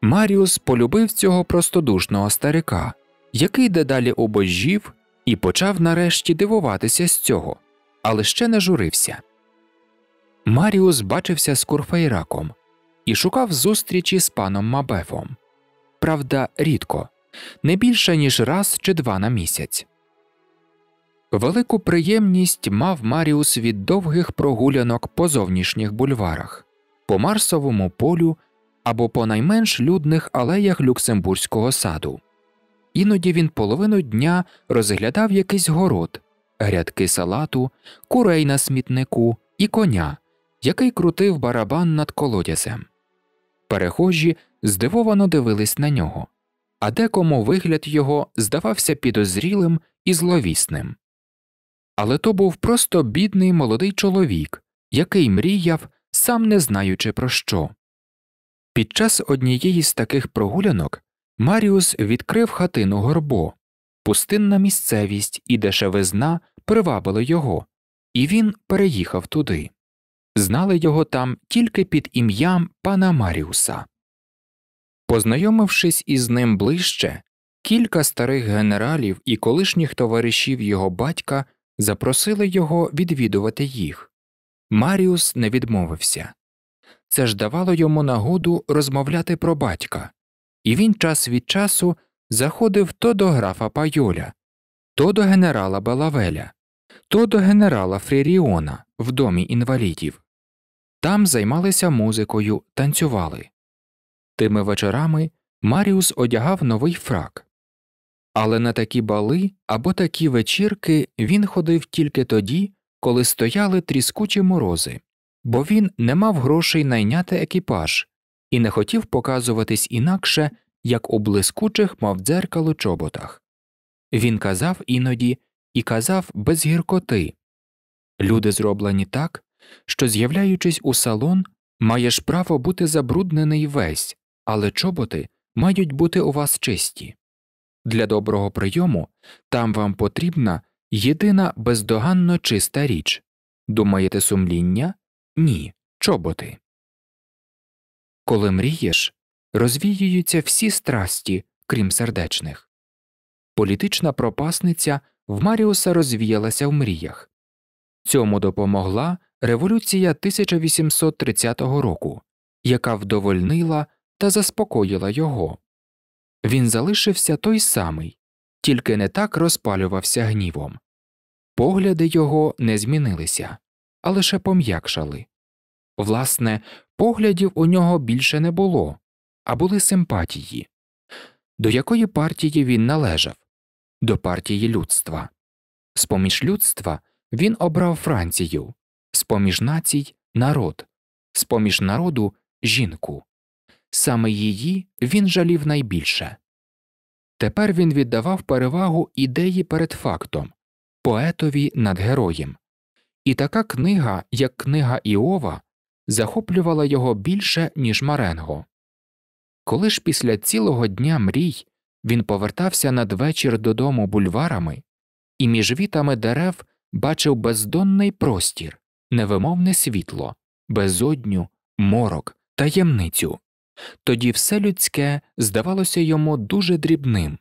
Маріус полюбив цього простодушного старика, який дедалі обожжів, і почав нарешті дивуватися з цього, але ще не журився. Маріус бачився з Курфейраком і шукав зустрічі з паном Мабефом правда, рідко, не більше ніж раз чи два на місяць. Велику приємність мав Маріус від довгих прогулянок по зовнішніх бульварах, по Марсовому полю або по найменш людних алеях Люксембурзького саду. Іноді він половину дня розглядав якийсь город, грядки салату, курей на смітнику і коня, який крутив барабан над колодязем. Перехожі здивовано дивились на нього, а декому вигляд його здавався підозрілим і зловісним. Але то був просто бідний молодий чоловік, який мріяв, сам не знаючи про що. Під час однієї з таких прогулянок Маріус відкрив хатину горбо, пустинна місцевість і дешевизна привабили його, і він переїхав туди. Знали його там тільки під ім'ям пана Маріуса. Познайомившись із ним ближче, кілька старих генералів і колишніх товаришів його батька запросили його відвідувати їх. Маріус не відмовився це ж давало йому нагоду розмовляти про батька, і він час від часу заходив то до графа Пайоля, то до генерала Белавеля, то до генерала Фріріона в домі інвалідів. Там займалися музикою, танцювали. Тими вечорами Маріус одягав новий фрак. Але на такі бали або такі вечірки він ходив тільки тоді, коли стояли тріскучі морози, бо він не мав грошей найняти екіпаж і не хотів показуватись інакше, як у блискучих мав дзеркало чоботах. Він казав іноді і казав без гіркоти люди зроблені так, що, з'являючись у салон, маєш право бути забруднений весь але чоботи мають бути у вас чисті. Для доброго прийому там вам потрібна єдина бездоганно чиста річ думаєте сумління? Ні. Чоботи. Коли мрієш, розвіюються всі страсті, крім сердечних. Політична пропасниця в Маріуса розвіялася в мріях. Цьому допомогла революція 1830 року, яка вдовольнила та заспокоїла його. Він залишився той самий, тільки не так розпалювався гнівом. Погляди його не змінилися, а лише пом'якшали. Власне, поглядів у нього більше не було, а були симпатії. До якої партії він належав? До партії людства. З поміж людства він обрав Францію, з поміж націй народ, з поміж народу жінку. Саме її він жалів найбільше. Тепер він віддавав перевагу ідеї перед фактом поетові над героєм, і така книга, як книга Іова, захоплювала його більше, ніж Маренго. Коли ж після цілого дня мрій він повертався надвечір додому бульварами і між вітами дерев бачив бездонний простір, невимовне світло, безодню, морок, таємницю. Тоді все людське здавалося йому дуже дрібним.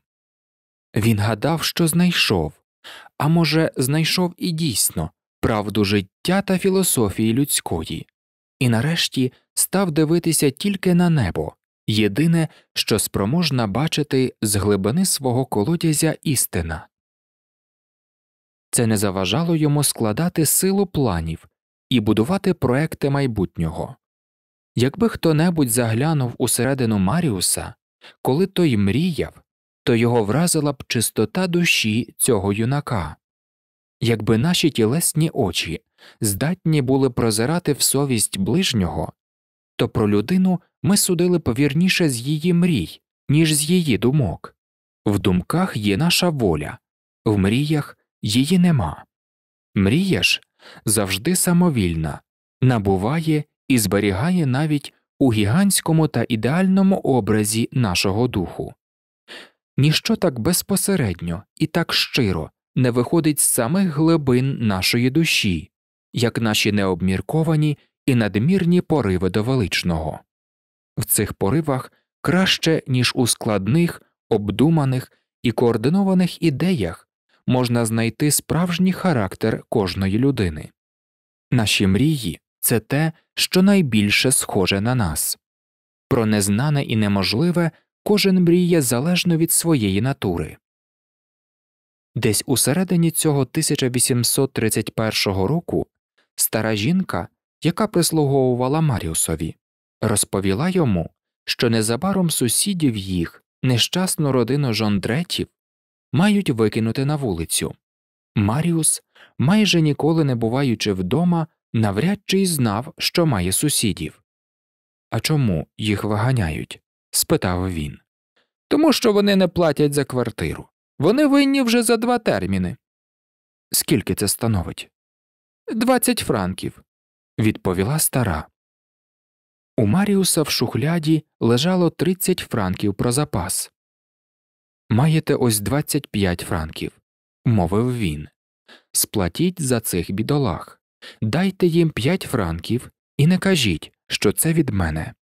Він гадав, що знайшов, а може, знайшов і дійсно правду життя та філософії людської, і нарешті став дивитися тільки на небо, єдине, що спроможна бачити з глибини свого колодязя істина. Це не заважало йому складати силу планів і будувати проекти майбутнього. Якби хто небудь заглянув усередину Маріуса, коли той мріяв, то його вразила б чистота душі цього юнака. Якби наші тілесні очі здатні були прозирати в совість ближнього, то про людину ми судили повірніше з її мрій, ніж з її думок. В думках є наша воля, в мріях її нема. Мрія ж завжди самовільна, набуває і зберігає навіть у гігантському та ідеальному образі нашого духу. Ніщо так безпосередньо і так щиро не виходить з самих глибин нашої душі, як наші необмірковані і надмірні пориви до величного. В цих поривах краще, ніж у складних, обдуманих і координованих ідеях можна знайти справжній характер кожної людини. Наші мрії це те, що найбільше схоже на нас. Про незнане і неможливе кожен мріє залежно від своєї натури. Десь у середині цього 1831 року стара жінка, яка прислуговувала Маріусові, розповіла йому, що незабаром сусідів їх, нещасну родину жондретів, мають викинути на вулицю. Маріус, майже ніколи не буваючи вдома, навряд чи й знав, що має сусідів. А чому їх виганяють? спитав він. Тому що вони не платять за квартиру. Вони винні вже за два терміни. Скільки це становить? Двадцять франків, відповіла стара. У Маріуса в шухляді лежало 30 франків про запас. Маєте ось 25 франків, мовив він. Сплатіть за цих бідолах. Дайте їм п'ять франків і не кажіть, що це від мене.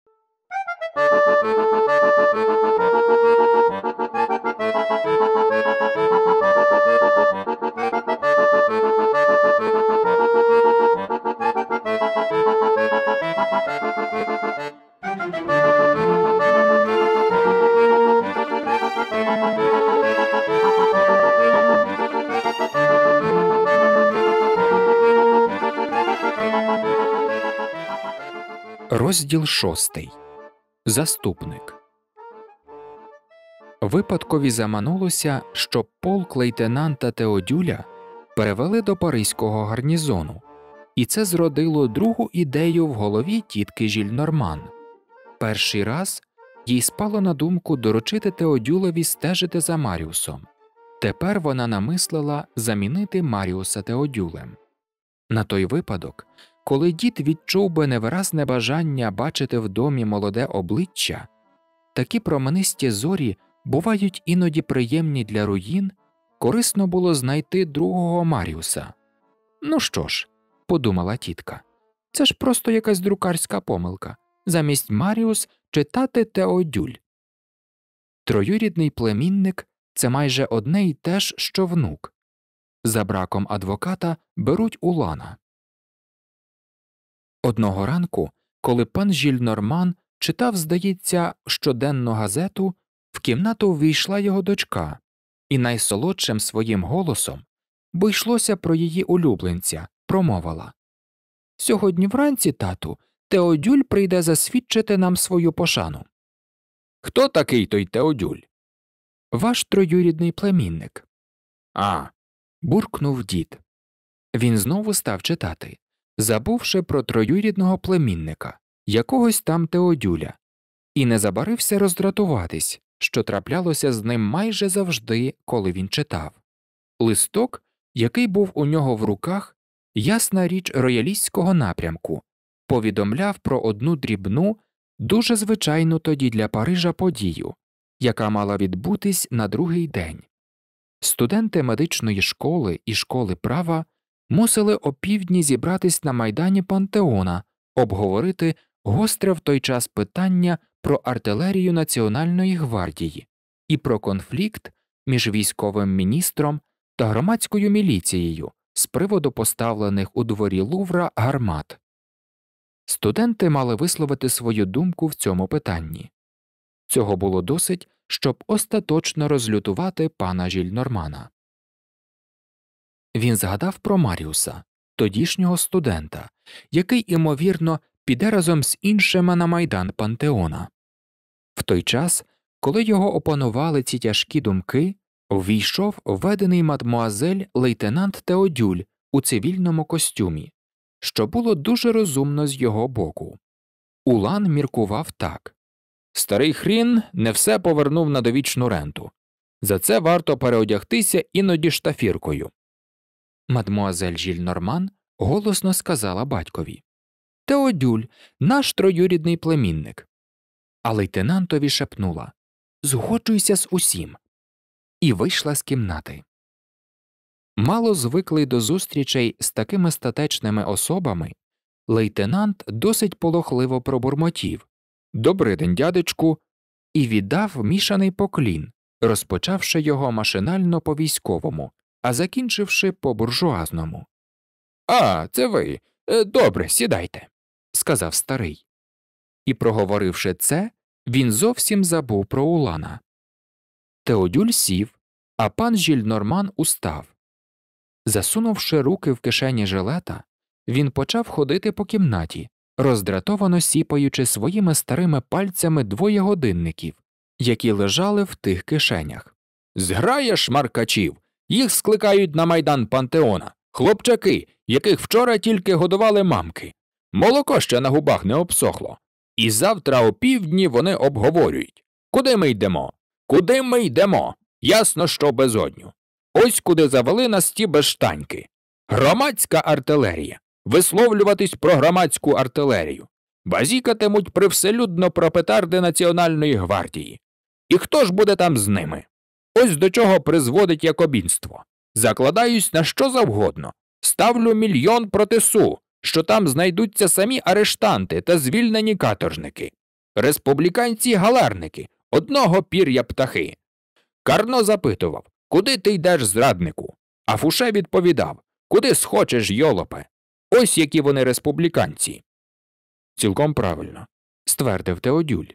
Розділ 6. Заступник Випадкові заманулося, що полк лейтенанта Теодюля перевели до паризького гарнізону, і це зродило другу ідею в голові тітки Жільнорман. Перший раз їй спало на думку доручити Теодюлові стежити за Маріусом. Тепер вона намислила замінити Маріуса Теодюлем. На той випадок коли дід відчув би невиразне бажання бачити в домі молоде обличчя, такі променисті зорі бувають іноді приємні для руїн, корисно було знайти другого Маріуса. Ну що ж, подумала тітка, це ж просто якась друкарська помилка замість Маріус читати Теодюль. Троюрідний племінник це майже одне й те ж, що внук. За браком адвоката беруть улана. Одного ранку, коли пан Жільнорман читав, здається, щоденну газету, в кімнату ввійшла його дочка, і найсолодшим своїм голосом, бо йшлося про її улюбленця, промовила Сьогодні вранці, тату, Теодюль прийде засвідчити нам свою пошану. Хто такий той Теодюль? Ваш троюрідний племінник. А. буркнув дід. Він знову став читати забувши про троюрідного племінника, якогось там Теодюля, і не забарився роздратуватись, що траплялося з ним майже завжди, коли він читав. Листок, який був у нього в руках, ясна річ роялістського напрямку, повідомляв про одну дрібну, дуже звичайну тоді для Парижа подію, яка мала відбутись на другий день. Студенти медичної школи і школи права мусили опівдні зібратись на майдані Пантеона, обговорити гостре в той час питання про артилерію Національної гвардії і про конфлікт між військовим міністром та громадською міліцією з приводу поставлених у дворі Лувра гармат. Студенти мали висловити свою думку в цьому питанні. Цього було досить, щоб остаточно розлютувати пана Жільнормана. Він згадав про Маріуса, тодішнього студента, який, імовірно, піде разом з іншими на майдан Пантеона. В той час, коли його опанували ці тяжкі думки, ввійшов введений мадмуазель лейтенант Теодюль у цивільному костюмі, що було дуже розумно з його боку. Улан міркував так Старий хрін не все повернув на довічну ренту. За це варто переодягтися іноді штафіркою. Мадмуазель Жільнорман голосно сказала батькові Теодюль, наш троюрідний племінник. А лейтенантові шепнула Згоджуйся з усім. І вийшла з кімнати. Мало звиклий до зустрічей з такими статечними особами, лейтенант досить полохливо пробурмотів «Добрий день, дядечку, і віддав мішаний поклін, розпочавши його машинально по військовому, а закінчивши по буржуазному. А, це ви. Е, добре, сідайте, сказав старий. І, проговоривши це, він зовсім забув про Улана. Теодюль сів, а пан Жільнорман устав. Засунувши руки в кишені жилета, він почав ходити по кімнаті, роздратовано сіпаючи своїми старими пальцями двоє годинників, які лежали в тих кишенях. Зграя шмаркачів їх скликають на майдан пантеона хлопчаки, яких вчора тільки годували мамки. Молоко ще на губах не обсохло. І завтра о півдні вони обговорюють Куди ми йдемо? Куди ми йдемо? Ясно, що безодню. Ось куди завели нас ті безштаньки. Громадська артилерія. Висловлюватись про громадську артилерію. Базікатимуть привселюдно про петарди Національної гвардії. І хто ж буде там з ними? Ось до чого призводить якобінство. Закладаюсь на що завгодно, ставлю мільйон проти су, що там знайдуться самі арештанти та звільнені каторжники, республіканці галерники, одного пір'я птахи. Карно запитував, куди ти йдеш зраднику? А Фуше відповідав Куди схочеш, йолопе. Ось які вони республіканці. Цілком правильно, ствердив Теодюль.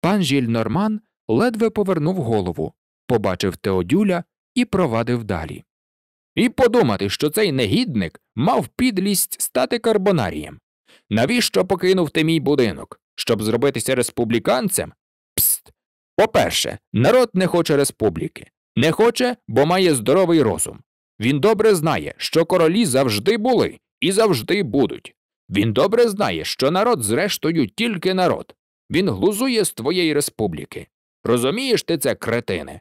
Пан Жіль Норман ледве повернув голову, побачив Теодюля і провадив далі. І подумати, що цей негідник мав підлість стати карбонарієм. Навіщо покинув ти мій будинок? Щоб зробитися республіканцем? Пст. По перше, народ не хоче республіки. Не хоче, бо має здоровий розум. Він добре знає, що королі завжди були і завжди будуть. Він добре знає, що народ, зрештою, тільки народ. Він глузує з твоєї республіки. Розумієш ти це, кретине?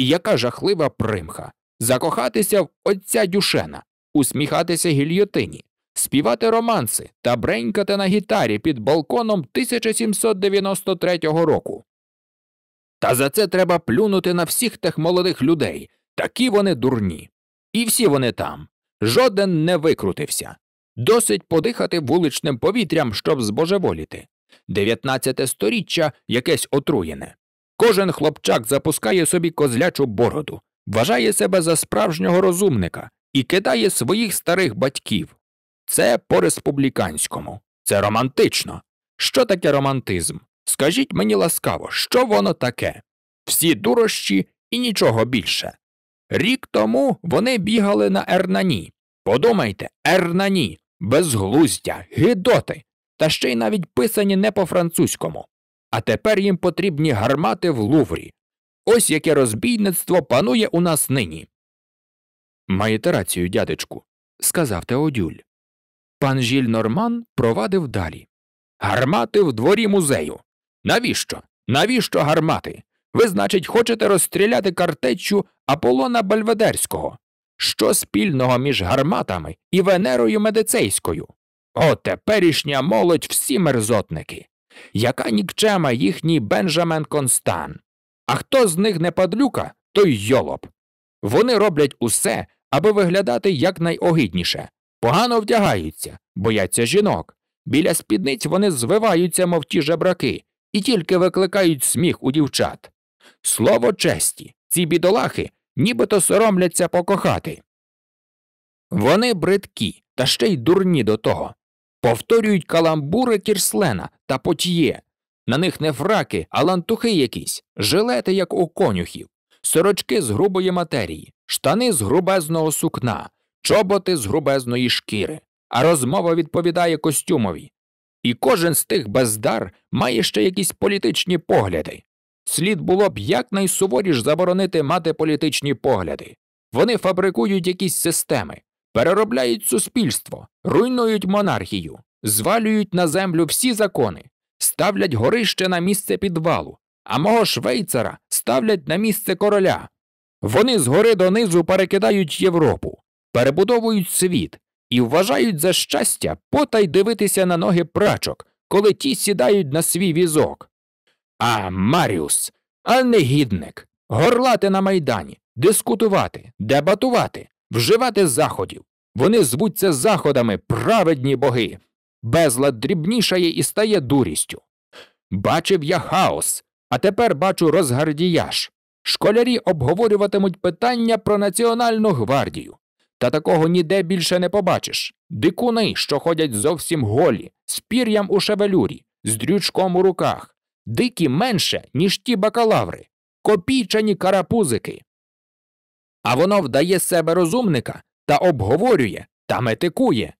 І яка жахлива примха закохатися в отця дюшена, усміхатися гільйотині, співати романси та бренькати на гітарі під балконом 1793 року. Та за це треба плюнути на всіх тих молодих людей, такі вони дурні. І всі вони там. Жоден не викрутився. Досить подихати вуличним повітрям, щоб збожеволіти. Дев'ятнадцяте сторіччя якесь отруєне. Кожен хлопчак запускає собі козлячу бороду, вважає себе за справжнього розумника і кидає своїх старих батьків. Це по республіканському, це романтично. Що таке романтизм? Скажіть мені ласкаво, що воно таке? Всі дурощі і нічого більше. Рік тому вони бігали на Ернані. Подумайте, Ернані, безглуздя, гидоти, та ще й навіть писані не по французькому а тепер їм потрібні гармати в луврі. Ось яке розбійництво панує у нас нині. Маєте рацію, дядечку, сказав Теодюль. Пан Жіль Норман провадив далі. Гармати в дворі музею. Навіщо? Навіщо гармати? Ви, значить, хочете розстріляти картечу Аполлона Бальведерського. Що спільного між гарматами і Венерою Медицейською? О, теперішня молодь всі мерзотники. Яка нікчема їхній Бенджамен Констан? А хто з них не падлюка, той йолоп. Вони роблять усе, аби виглядати якнайогідніше. Погано вдягаються, бояться жінок. Біля спідниць вони звиваються, мов ті жебраки, і тільки викликають сміх у дівчат. Слово честі, ці бідолахи нібито соромляться покохати. Вони бридкі, та ще й дурні до того повторюють каламбури тірслена та потьє. На них не фраки, а лантухи якісь, жилети, як у конюхів, сорочки з грубої матерії, штани з грубезного сукна, чоботи з грубезної шкіри, а розмова відповідає костюмові. І кожен з тих бездар має ще якісь політичні погляди. Слід було б якнайсуворіш заборонити мати політичні погляди. Вони фабрикують якісь системи, переробляють суспільство, руйнують монархію, звалюють на землю всі закони, ставлять горище на місце підвалу, а мого швейцара ставлять на місце короля. Вони згори донизу перекидають Європу, перебудовують світ і вважають за щастя потай дивитися на ноги прачок, коли ті сідають на свій візок. А Маріус, а негідник, горлати на майдані, дискутувати, дебатувати, вживати заходів. Вони звуться заходами праведні боги. Безлад дрібнішає і стає дурістю. Бачив я хаос, а тепер бачу розгардіяж. Школярі обговорюватимуть питання про Національну гвардію. Та такого ніде більше не побачиш. Дикуни, що ходять зовсім голі, з пір'ям у шевелюрі, з дрючком у руках, дикі менше, ніж ті бакалаври, копійчані карапузики, а воно вдає себе розумника та обговорює та метикує.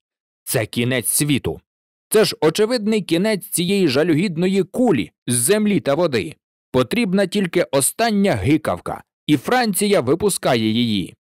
Це кінець світу. Це ж очевидний кінець цієї жалюгідної кулі з землі та води. Потрібна тільки остання гикавка, і Франція випускає її.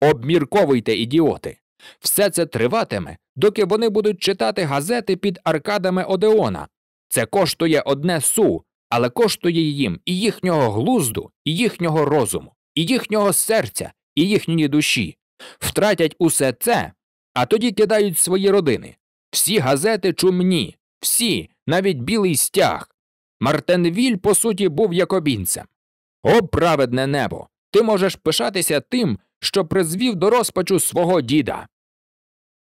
Обмірковуйте, ідіоти. Все це триватиме, доки вони будуть читати газети під аркадами Одеона. Це коштує одне су, але коштує їм і їхнього глузду, і їхнього розуму, і їхнього серця, і їхньої душі, втратять усе це, а тоді кидають свої родини. Всі газети чумні, всі, навіть білий стяг. Мартенвіль, по суті, був якобінцем. О, праведне небо! Ти можеш пишатися тим, що призвів до розпачу свого діда.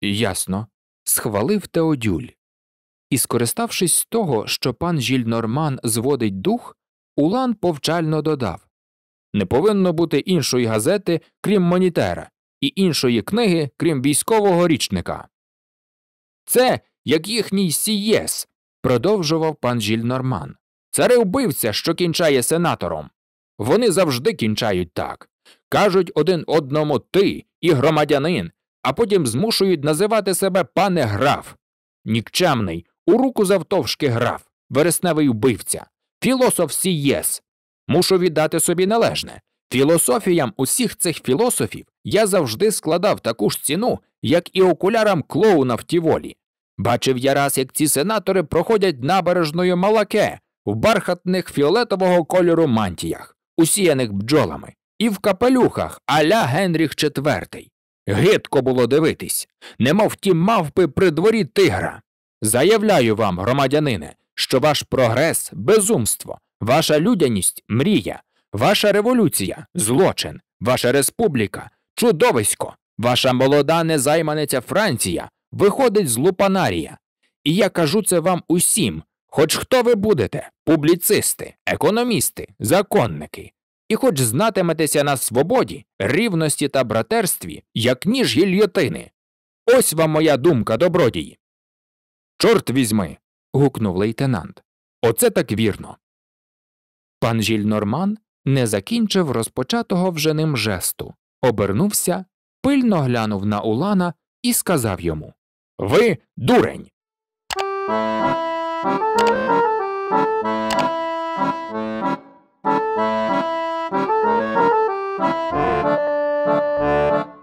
Ясно. Схвалив Теодюль. І, скориставшись з того, що пан Жільнорман зводить дух, Улан повчально додав не повинно бути іншої газети, крім монітера, і іншої книги, крім військового річника. Це як їхній сієс, продовжував пан Жіль Норман. Царевбивця, що кінчає сенатором. Вони завжди кінчають так. Кажуть один одному ти і громадянин, а потім змушують називати себе пане граф. Нікчемний, у руку завтовшки граф, вересневий вбивця, філософ сієс, Мушу віддати собі належне. Філософіям усіх цих філософів я завжди складав таку ж ціну, як і окулярам клоуна в тіволі. Бачив я раз, як ці сенатори проходять набережною малаке в бархатних фіолетового кольору мантіях, усіяних бджолами, і в капелюхах аля Генріх IV. Гидко було дивитись, немов ті мавпи при дворі тигра. Заявляю вам, громадянине, що ваш прогрес безумство. Ваша людяність мрія, ваша революція злочин, ваша республіка чудовисько, ваша молода незайманиця Франція виходить з лупанарія. І я кажу це вам усім, хоч хто ви будете публіцисти, економісти, законники, і хоч знатиметеся на свободі, рівності та братерстві, як ніж гільйотини. Ось вам моя думка, добродій. Чорт візьми. гукнув лейтенант. Оце так вірно. Пан Жільнорман не закінчив розпочатого вже ним жесту, обернувся, пильно глянув на Улана і сказав йому Ви дурень. Thank you.